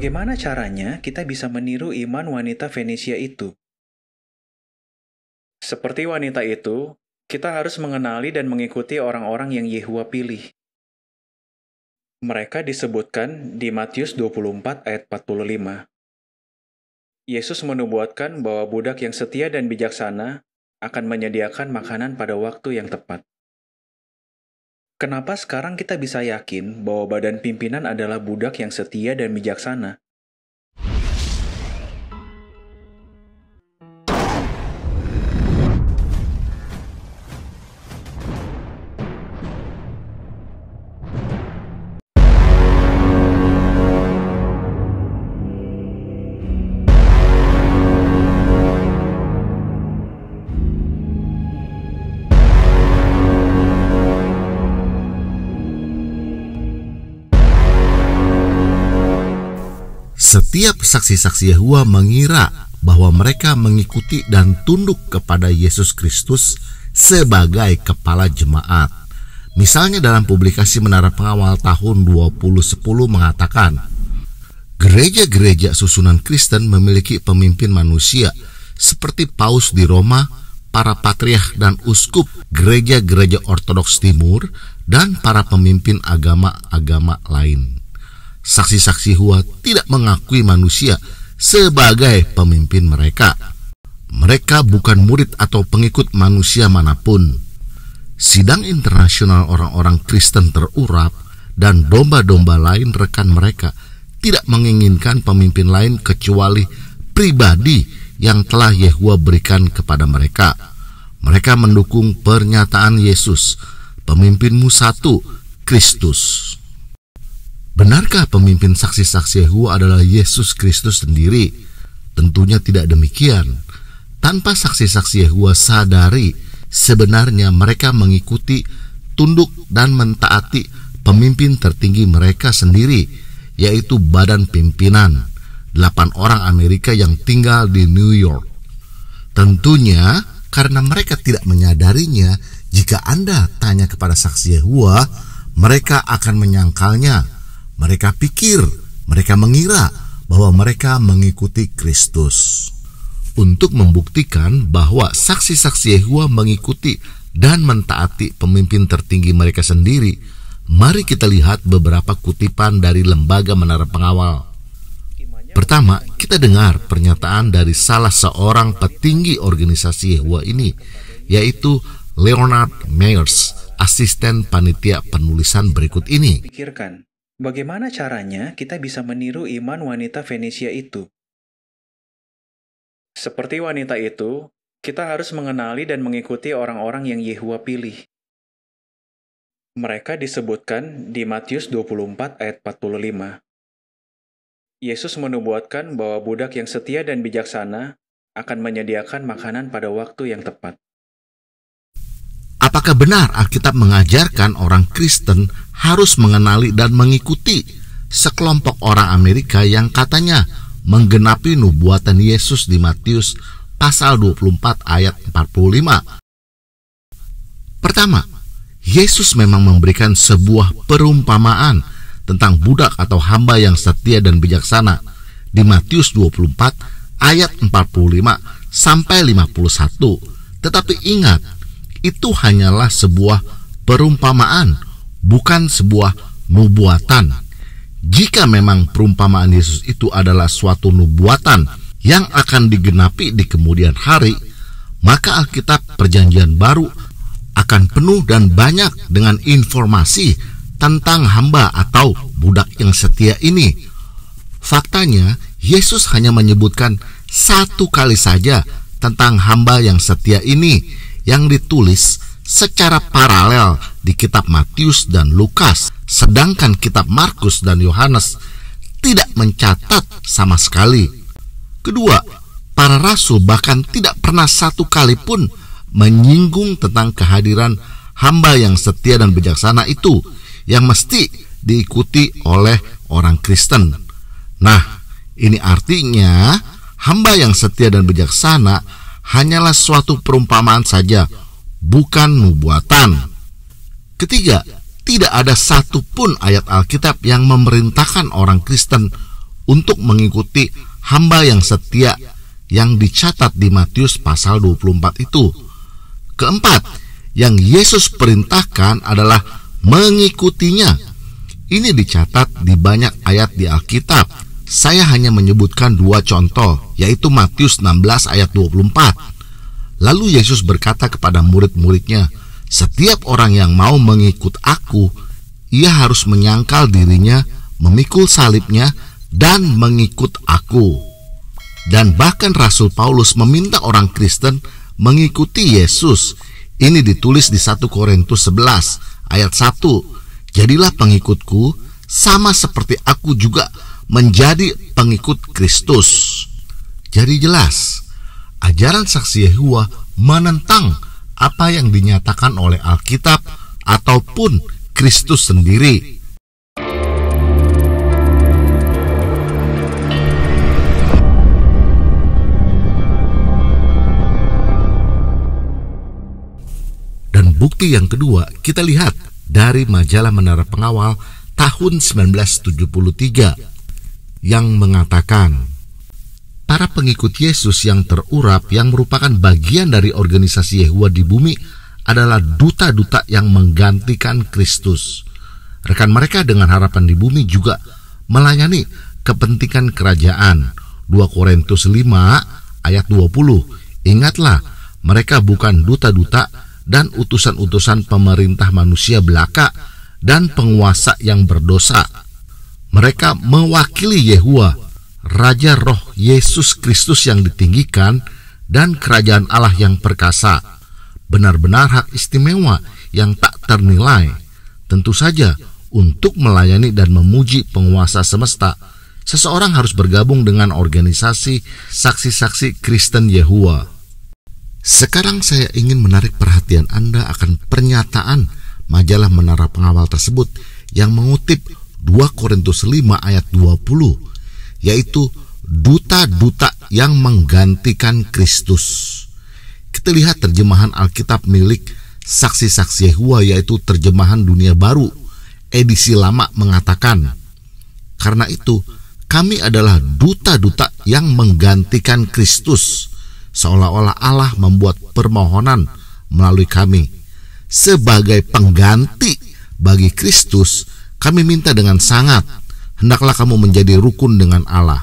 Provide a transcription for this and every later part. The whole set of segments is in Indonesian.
Bagaimana caranya kita bisa meniru iman wanita Venesia itu? Seperti wanita itu, kita harus mengenali dan mengikuti orang-orang yang Yehua pilih. Mereka disebutkan di Matius 24 ayat 45. Yesus menubuatkan bahwa budak yang setia dan bijaksana akan menyediakan makanan pada waktu yang tepat. Kenapa sekarang kita bisa yakin bahwa badan pimpinan adalah budak yang setia dan bijaksana? setiap saksi-saksi Yahua mengira bahwa mereka mengikuti dan tunduk kepada Yesus Kristus sebagai kepala jemaat. Misalnya dalam publikasi Menara Pengawal tahun 2010 mengatakan, gereja-gereja susunan Kristen memiliki pemimpin manusia seperti paus di Roma, para patriah dan uskup gereja-gereja Ortodoks Timur, dan para pemimpin agama-agama lain saksi-saksi Hua tidak mengakui manusia sebagai pemimpin mereka. Mereka bukan murid atau pengikut manusia manapun. Sidang internasional orang-orang Kristen terurap dan domba-domba lain rekan mereka tidak menginginkan pemimpin lain kecuali pribadi yang telah Yehua berikan kepada mereka. Mereka mendukung pernyataan Yesus, pemimpinmu satu, Kristus. Benarkah pemimpin saksi-saksi Yehua adalah Yesus Kristus sendiri? Tentunya tidak demikian. Tanpa saksi-saksi Yehua sadari, sebenarnya mereka mengikuti, tunduk dan mentaati pemimpin tertinggi mereka sendiri, yaitu badan pimpinan, delapan orang Amerika yang tinggal di New York. Tentunya karena mereka tidak menyadarinya, jika Anda tanya kepada saksi Yehua, mereka akan menyangkalnya mereka pikir, mereka mengira bahwa mereka mengikuti Kristus. Untuk membuktikan bahwa saksi-saksi Yehua mengikuti dan mentaati pemimpin tertinggi mereka sendiri, mari kita lihat beberapa kutipan dari lembaga menara pengawal. Pertama, kita dengar pernyataan dari salah seorang petinggi organisasi Yehua ini, yaitu Leonard Myers, asisten panitia penulisan berikut ini. Pikirkan Bagaimana caranya kita bisa meniru iman wanita Venesia itu? Seperti wanita itu, kita harus mengenali dan mengikuti orang-orang yang Yehua pilih. Mereka disebutkan di Matius 24 ayat 45. Yesus menubuatkan bahwa budak yang setia dan bijaksana akan menyediakan makanan pada waktu yang tepat. Apakah benar Alkitab mengajarkan orang Kristen harus mengenali dan mengikuti sekelompok orang Amerika yang katanya menggenapi nubuatan Yesus di Matius pasal 24 ayat 45? Pertama, Yesus memang memberikan sebuah perumpamaan tentang budak atau hamba yang setia dan bijaksana di Matius 24 ayat 45 sampai 51. Tetapi ingat, itu hanyalah sebuah perumpamaan, bukan sebuah nubuatan. Jika memang perumpamaan Yesus itu adalah suatu nubuatan yang akan digenapi di kemudian hari, maka Alkitab Perjanjian Baru akan penuh dan banyak dengan informasi tentang hamba atau budak yang setia ini. Faktanya, Yesus hanya menyebutkan satu kali saja tentang hamba yang setia ini yang ditulis secara paralel di kitab Matius dan Lukas, sedangkan kitab Markus dan Yohanes tidak mencatat sama sekali. Kedua, para rasul bahkan tidak pernah satu kali pun menyinggung tentang kehadiran hamba yang setia dan bijaksana itu yang mesti diikuti oleh orang Kristen. Nah, ini artinya hamba yang setia dan bijaksana hanyalah suatu perumpamaan saja, bukan nubuatan. Ketiga, tidak ada satu pun ayat Alkitab yang memerintahkan orang Kristen untuk mengikuti hamba yang setia yang dicatat di Matius pasal 24 itu. Keempat, yang Yesus perintahkan adalah mengikutinya. Ini dicatat di banyak ayat di Alkitab. Saya hanya menyebutkan dua contoh yaitu Matius 16 ayat 24. Lalu Yesus berkata kepada murid-muridnya, "Setiap orang yang mau mengikut aku, ia harus menyangkal dirinya, memikul salibnya dan mengikut aku." Dan bahkan Rasul Paulus meminta orang Kristen mengikuti Yesus. Ini ditulis di 1 Korintus 11 ayat 1. Jadilah pengikutku sama seperti aku juga menjadi pengikut Kristus. Jadi jelas, ajaran saksi Yehua menentang apa yang dinyatakan oleh Alkitab ataupun Kristus sendiri. Dan bukti yang kedua kita lihat dari majalah Menara Pengawal tahun 1973 yang mengatakan para pengikut Yesus yang terurap yang merupakan bagian dari organisasi Yehua di bumi adalah duta-duta yang menggantikan Kristus. Rekan mereka dengan harapan di bumi juga melayani kepentingan kerajaan. 2 Korintus 5 ayat 20. Ingatlah, mereka bukan duta-duta dan utusan-utusan pemerintah manusia belaka dan penguasa yang berdosa. Mereka mewakili Yehua Raja Roh Yesus Kristus yang ditinggikan dan kerajaan Allah yang perkasa. Benar-benar hak istimewa yang tak ternilai. Tentu saja untuk melayani dan memuji penguasa semesta, seseorang harus bergabung dengan organisasi saksi-saksi Kristen Yehua. Sekarang saya ingin menarik perhatian Anda akan pernyataan majalah Menara Pengawal tersebut yang mengutip 2 Korintus 5 ayat 20 yaitu duta-duta yang menggantikan Kristus. Kita lihat terjemahan Alkitab milik saksi-saksi Yehua yaitu terjemahan dunia baru edisi lama mengatakan karena itu kami adalah duta-duta yang menggantikan Kristus seolah-olah Allah membuat permohonan melalui kami sebagai pengganti bagi Kristus kami minta dengan sangat hendaklah kamu menjadi rukun dengan Allah.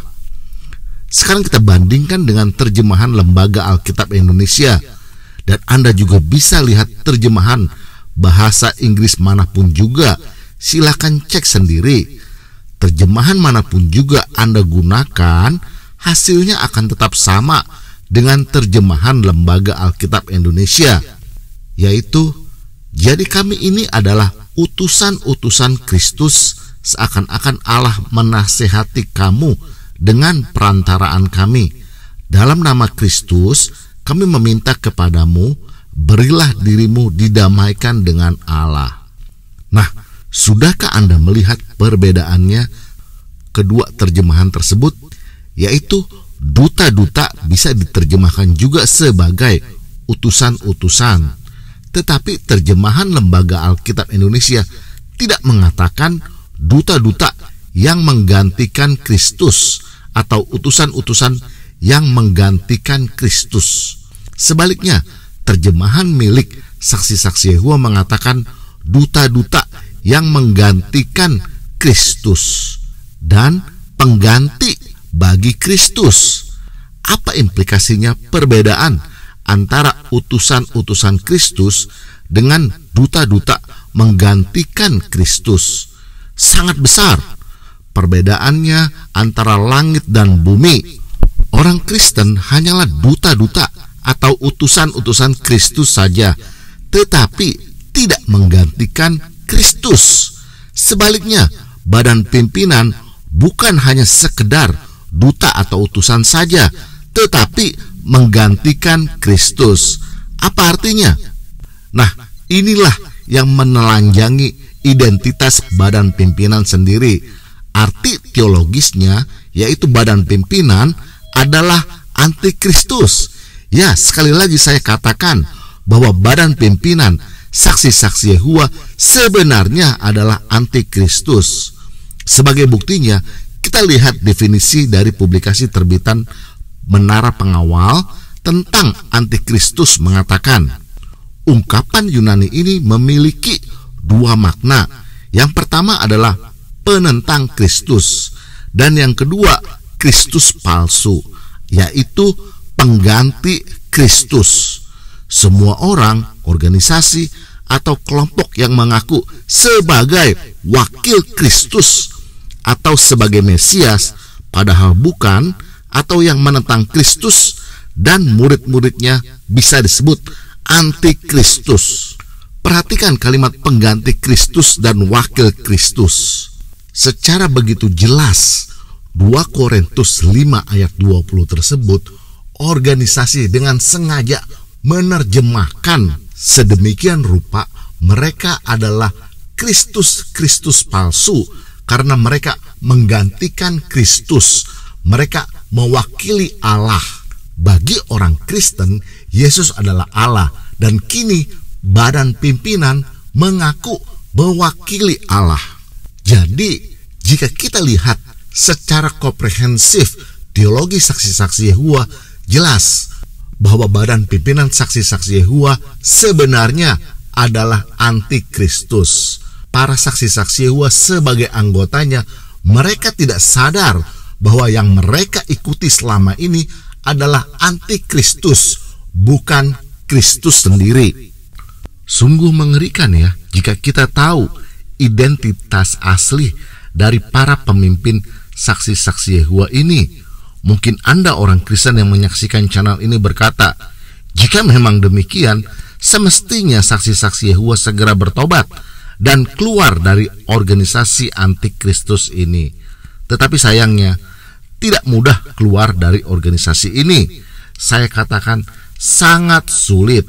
Sekarang kita bandingkan dengan terjemahan Lembaga Alkitab Indonesia dan Anda juga bisa lihat terjemahan bahasa Inggris manapun juga. Silahkan cek sendiri. Terjemahan manapun juga Anda gunakan, hasilnya akan tetap sama dengan terjemahan Lembaga Alkitab Indonesia, yaitu jadi kami ini adalah utusan-utusan Kristus -utusan seakan-akan Allah menasehati kamu dengan perantaraan kami. Dalam nama Kristus, kami meminta kepadamu, berilah dirimu didamaikan dengan Allah. Nah, sudahkah Anda melihat perbedaannya kedua terjemahan tersebut? Yaitu duta-duta bisa diterjemahkan juga sebagai utusan-utusan. Tetapi terjemahan Lembaga Alkitab Indonesia tidak mengatakan duta-duta yang menggantikan Kristus atau utusan-utusan yang menggantikan Kristus. Sebaliknya, terjemahan milik saksi-saksi Yehua mengatakan duta-duta yang menggantikan Kristus dan pengganti bagi Kristus. Apa implikasinya perbedaan antara utusan-utusan Kristus dengan duta-duta menggantikan Kristus? sangat besar perbedaannya antara langit dan bumi. Orang Kristen hanyalah duta-duta atau utusan-utusan Kristus saja, tetapi tidak menggantikan Kristus. Sebaliknya, badan pimpinan bukan hanya sekedar duta atau utusan saja, tetapi menggantikan Kristus. Apa artinya? Nah, inilah yang menelanjangi identitas badan pimpinan sendiri. Arti teologisnya yaitu badan pimpinan adalah antikristus. Ya, sekali lagi saya katakan bahwa badan pimpinan saksi-saksi Yehua sebenarnya adalah antikristus. Sebagai buktinya, kita lihat definisi dari publikasi terbitan Menara Pengawal tentang antikristus mengatakan, ungkapan Yunani ini memiliki dua makna. Yang pertama adalah penentang Kristus dan yang kedua Kristus palsu, yaitu pengganti Kristus. Semua orang, organisasi, atau kelompok yang mengaku sebagai wakil Kristus atau sebagai Mesias, padahal bukan, atau yang menentang Kristus dan murid-muridnya bisa disebut antikristus. Perhatikan kalimat pengganti Kristus dan wakil Kristus. Secara begitu jelas, 2 Korintus 5 ayat 20 tersebut, organisasi dengan sengaja menerjemahkan sedemikian rupa mereka adalah Kristus-Kristus palsu karena mereka menggantikan Kristus. Mereka mewakili Allah. Bagi orang Kristen, Yesus adalah Allah dan kini badan pimpinan mengaku mewakili Allah. Jadi, jika kita lihat secara komprehensif teologi saksi-saksi Yehua jelas bahwa badan pimpinan saksi-saksi Yehua sebenarnya adalah antikristus. Para saksi-saksi Yehua sebagai anggotanya mereka tidak sadar bahwa yang mereka ikuti selama ini adalah antikristus, bukan Kristus sendiri. Sungguh mengerikan ya jika kita tahu identitas asli dari para pemimpin saksi-saksi Yehua ini. Mungkin Anda orang Kristen yang menyaksikan channel ini berkata, jika memang demikian, semestinya saksi-saksi Yehua segera bertobat dan keluar dari organisasi antikristus ini. Tetapi sayangnya, tidak mudah keluar dari organisasi ini. Saya katakan sangat sulit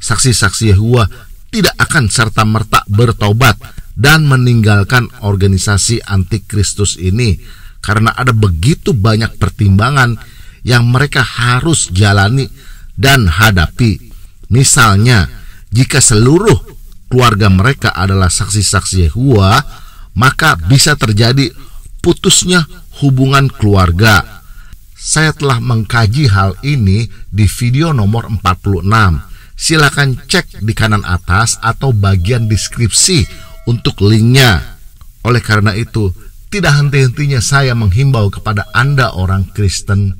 saksi-saksi Yahua tidak akan serta-merta bertobat dan meninggalkan organisasi antikristus ini karena ada begitu banyak pertimbangan yang mereka harus jalani dan hadapi. Misalnya, jika seluruh keluarga mereka adalah saksi-saksi Yehua, maka bisa terjadi putusnya hubungan keluarga. Saya telah mengkaji hal ini di video nomor 46 silakan cek di kanan atas atau bagian deskripsi untuk linknya. Oleh karena itu, tidak henti-hentinya saya menghimbau kepada Anda orang Kristen,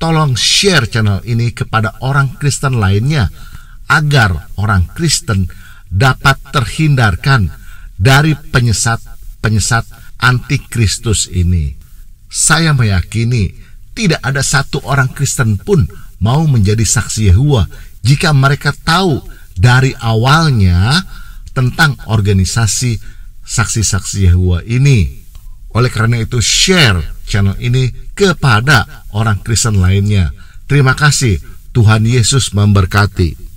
tolong share channel ini kepada orang Kristen lainnya agar orang Kristen dapat terhindarkan dari penyesat-penyesat antikristus ini. Saya meyakini tidak ada satu orang Kristen pun mau menjadi saksi Yehua jika mereka tahu dari awalnya tentang organisasi saksi-saksi Yahua ini. Oleh karena itu, share channel ini kepada orang Kristen lainnya. Terima kasih, Tuhan Yesus memberkati.